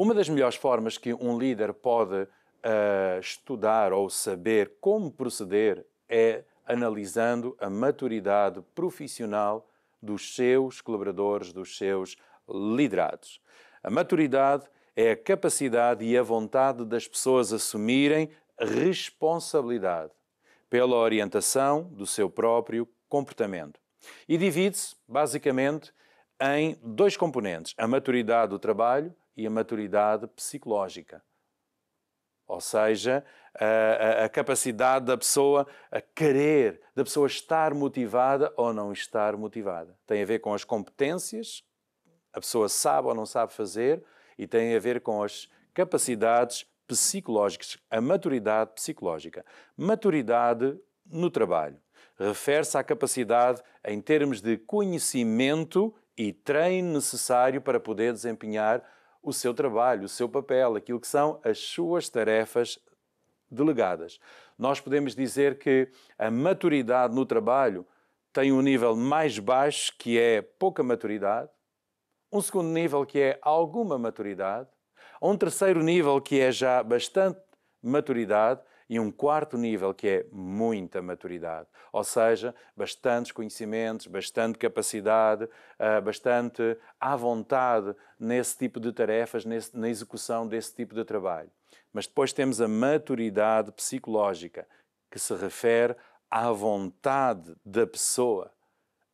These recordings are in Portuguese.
Uma das melhores formas que um líder pode uh, estudar ou saber como proceder é analisando a maturidade profissional dos seus colaboradores, dos seus liderados. A maturidade é a capacidade e a vontade das pessoas assumirem responsabilidade pela orientação do seu próprio comportamento. E divide-se, basicamente, em dois componentes: a maturidade do trabalho e a maturidade psicológica. Ou seja, a, a, capacidade da pessoa a querer, da pessoa estar motivada ou não estar motivada. Tem a ver com as competências, a pessoa sabe ou não sabe fazer, e tem a ver com as capacidades psicológicas, a maturidade psicológica. Maturidade no trabalho. Refere-se à capacidade em termos de conhecimento e treino necessário para poder desempenhar o seu trabalho, o seu papel, aquilo que são as suas tarefas delegadas. Nós podemos dizer que a maturidade no trabalho tem um nível mais baixo, que é pouca maturidade, um segundo nível, que é alguma maturidade, um terceiro nível, que é já bastante maturidade, e um quarto nível que é muita maturidade, ou seja, bastantes conhecimentos, bastante capacidade, ah, bastante à vontade nesse tipo de tarefas, na execução desse tipo de trabalho. Mas depois temos a maturidade psicológica, que se refere à vontade da pessoa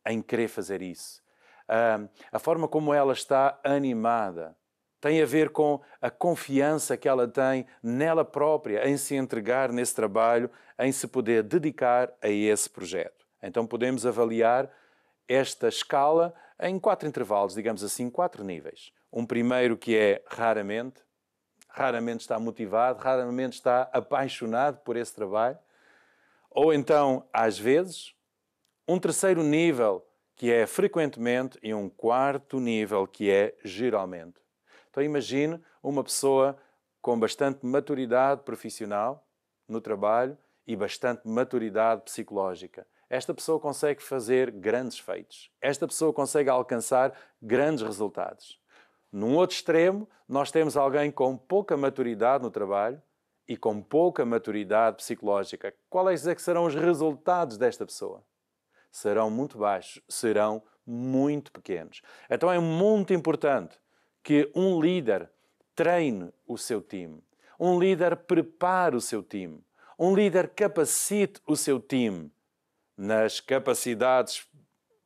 em querer fazer isso. Ah, a forma como ela está animada, tem a ver com a confiança que ela tem nela própria, em se entregar nesse trabalho, em se poder dedicar a esse projeto. Então podemos avaliar esta escala em quatro intervalos, digamos assim, quatro níveis. Um primeiro que é raramente, raramente está motivado, raramente está apaixonado por esse trabalho, ou então às vezes. Um terceiro nível que é frequentemente e um quarto nível que é geralmente. Então imagine uma pessoa com bastante maturidade profissional no trabalho e bastante maturidade psicológica. Esta pessoa consegue fazer grandes feitos. Esta pessoa consegue alcançar grandes resultados. Num outro extremo, nós temos alguém com pouca maturidade no trabalho e com pouca maturidade psicológica. Quais é que serão os resultados desta pessoa? Serão muito baixos, serão muito pequenos. Então é muito importante que um líder treine o seu time, um líder prepare o seu time, um líder capacite o seu time nas capacidades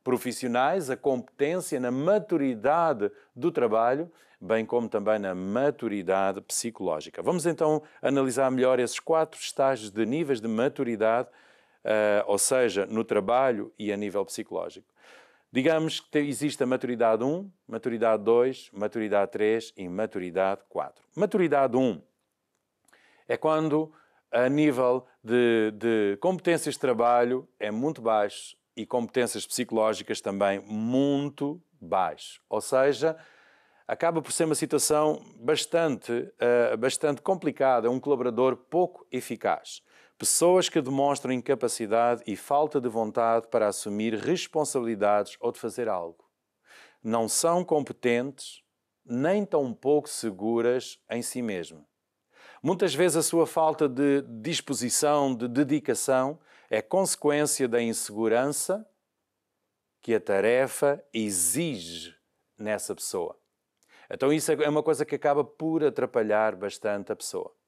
profissionais, a competência, na maturidade do trabalho, bem como também na maturidade psicológica. Vamos então analisar melhor esses quatro estágios de níveis de maturidade, eh, ou seja, no trabalho e a nível psicológico. Digamos que existe a maturidade 1, maturidade 2, maturidade 3 e maturidade 4. Maturidade 1 é quando a nível de, de competências de trabalho é muito baixo e competências psicológicas também muito baixo. Ou seja, acaba por ser uma situação bastante, eh, bastante complicada, um colaborador pouco eficaz. Pessoas que demonstram incapacidade e falta de vontade para assumir responsabilidades ou de fazer algo. Não são competentes, nem tão pouco seguras em si mesmas. Muitas vezes a sua falta de disposição, de dedicação, é consequência da insegurança que a tarefa exige nessa pessoa. Então, isso é uma coisa que acaba por atrapalhar bastante a pessoa.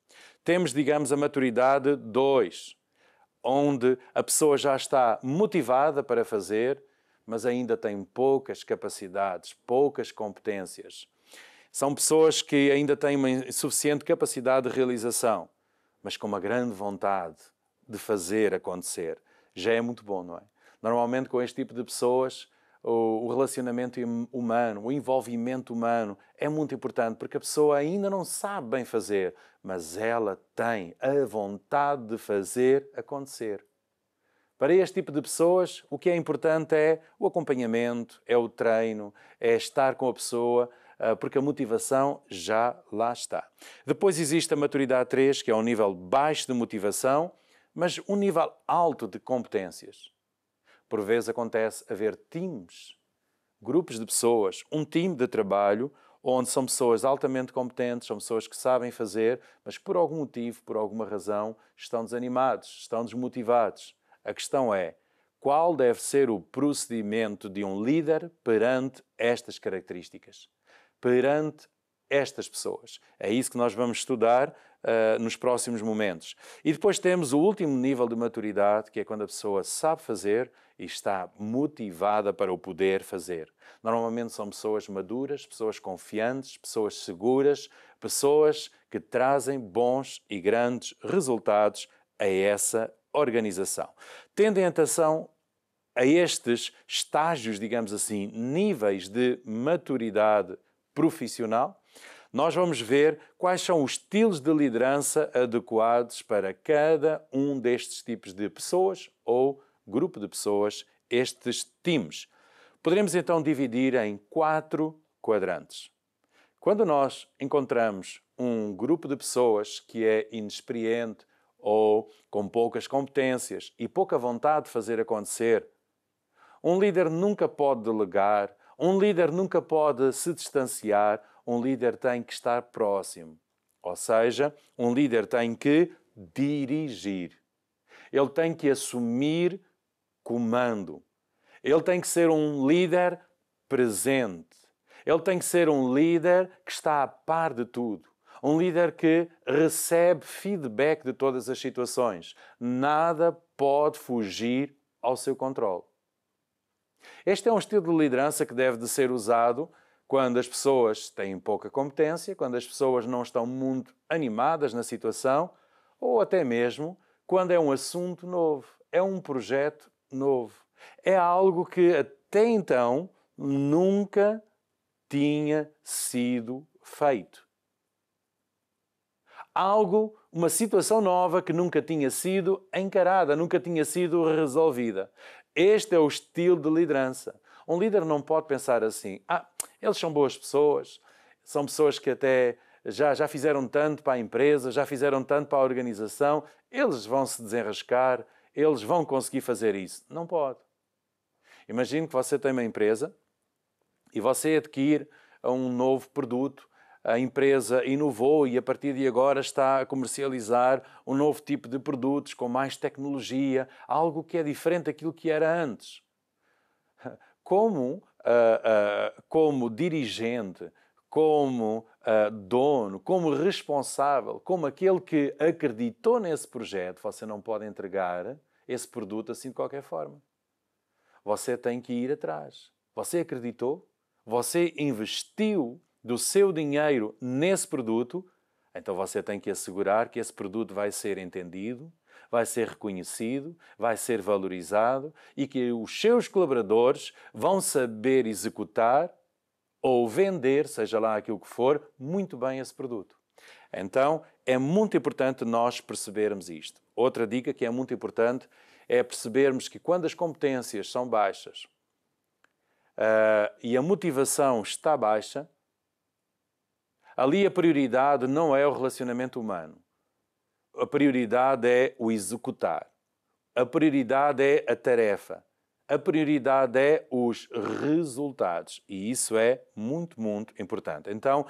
Temos, digamos, a maturidade 2, onde a pessoa já está motivada para fazer, mas ainda tem poucas capacidades, poucas competências. São pessoas que ainda têm uma suficiente capacidade de realização, mas com uma grande vontade de fazer acontecer. Já é muito bom, não é? Normalmente, com este tipo de pessoas, o relacionamento humano, o envolvimento humano é muito importante porque a pessoa ainda não sabe bem fazer, mas ela tem a vontade de fazer acontecer. Para este tipo de pessoas, o que é importante é o acompanhamento, é o treino, é estar com a pessoa, ah, porque a motivação já lá está. Depois existe a maturidade 3, que é um nível baixo de motivação, mas um nível alto de competências. Por vezes acontece haver times, grupos de pessoas, um time de trabalho onde são pessoas altamente competentes, são pessoas que sabem fazer, mas por algum motivo, por alguma razão, estão desanimados, estão desmotivados. A questão é: qual deve ser o procedimento de um líder perante estas características? Perante estas pessoas. É isso que nós vamos estudar uh, nos próximos momentos. E depois temos o último nível de maturidade, que é quando a pessoa sabe fazer e está motivada para o poder fazer. Normalmente são pessoas maduras, pessoas confiantes, pessoas seguras, pessoas que trazem bons e grandes resultados a essa organização. Tendo em atenção a estes estágios, digamos assim, níveis de maturidade profissional, nós vamos ver quais são os estilos de liderança adequados para cada um destes tipos de pessoas ou grupo de pessoas, estes times. Poderemos então dividir em quatro quadrantes. Quando nós encontramos um grupo de pessoas que é inexperiente ou com poucas competências e pouca vontade de fazer acontecer, um líder nunca pode delegar, um líder nunca pode se distanciar, um líder tem que estar próximo, ou seja, um líder tem que dirigir. Ele tem que assumir comando. Ele tem que ser um líder presente. Ele tem que ser um líder que está a par de tudo. Um líder que recebe feedback de todas as situações. Nada pode fugir ao seu controle. Este é um estilo de liderança que deve de ser usado quando as pessoas têm pouca competência, quando as pessoas não estão muito animadas na situação, ou até mesmo quando é um assunto novo, é um projeto novo. É algo que até então nunca tinha sido feito. Algo, uma situação nova que nunca tinha sido encarada, nunca tinha sido resolvida. Este é o estilo de liderança. Um líder não pode pensar assim: ah, eles são boas pessoas, são pessoas que até já, já fizeram tanto para a empresa, já fizeram tanto para a organização, eles vão se desenrascar, eles vão conseguir fazer isso. Não pode. Imagino que você tem uma empresa e você adquire um novo produto, a empresa inovou e a partir de agora está a comercializar um novo tipo de produtos com mais tecnologia, algo que é diferente daquilo que era antes. Como uh, como dirigente, como uh, dono, como responsável, como aquele que acreditou nesse projeto, você não pode entregar esse produto assim de qualquer forma. Você tem que ir atrás. Você acreditou? Você investiu do seu dinheiro nesse produto? Então você tem que assegurar que esse produto vai ser entendido, vai ser reconhecido, vai ser valorizado e que os seus colaboradores vão saber executar ou vender, seja lá aquilo que for, muito bem esse produto. Então, é muito importante nós percebermos isto. Outra dica que é muito importante é percebermos que quando as competências são baixas uh, e a motivação está baixa, ali a prioridade não é o relacionamento humano, a prioridade é o executar, a prioridade é a tarefa, a prioridade é os resultados e isso é muito, muito importante. Então,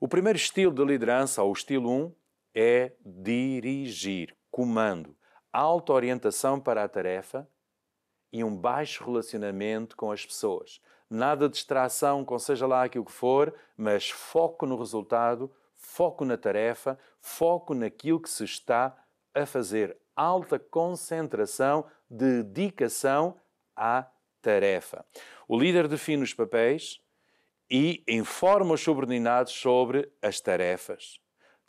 o primeiro estilo de liderança, ou o estilo 1, um, é dirigir, comando, alta orientação para a tarefa e um baixo relacionamento com as pessoas. Nada de distração com seja lá aquilo que for, mas foco no resultado, foco na tarefa, foco naquilo que se está a fazer. Alta concentração, dedicação à tarefa. O líder define os papéis e informa os subordinados sobre as tarefas,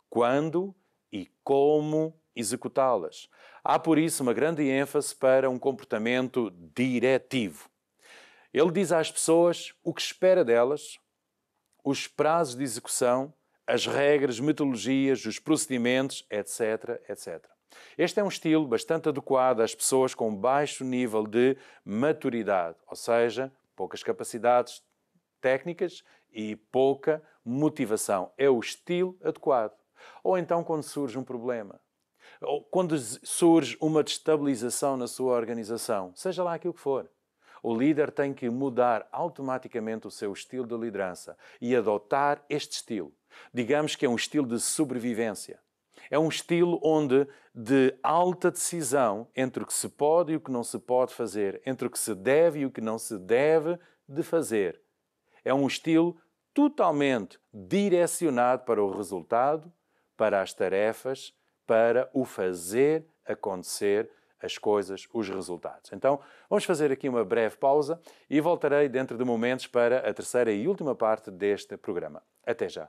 quando e como executá-las. Há por isso uma grande ênfase para um comportamento diretivo. Ele diz às pessoas o que espera delas, os prazos de execução, as regras, metodologias, os procedimentos, etc, etc. Este é um estilo bastante adequado às pessoas com baixo nível de maturidade, ou seja, poucas capacidades técnicas e pouca motivação. É o estilo adequado. Ou então quando surge um problema, ou quando surge uma destabilização na sua organização, seja lá aquilo que for. O líder tem que mudar automaticamente o seu estilo de liderança e adotar este estilo. Digamos que é um estilo de sobrevivência. É um estilo onde de alta decisão entre o que se pode e o que não se pode fazer, entre o que se deve e o que não se deve de fazer. É um estilo totalmente direcionado para o resultado, para as tarefas, para o fazer acontecer as coisas, os resultados. Então, vamos fazer aqui uma breve pausa e voltarei dentro de momentos para a terceira e última parte deste programa. Até já!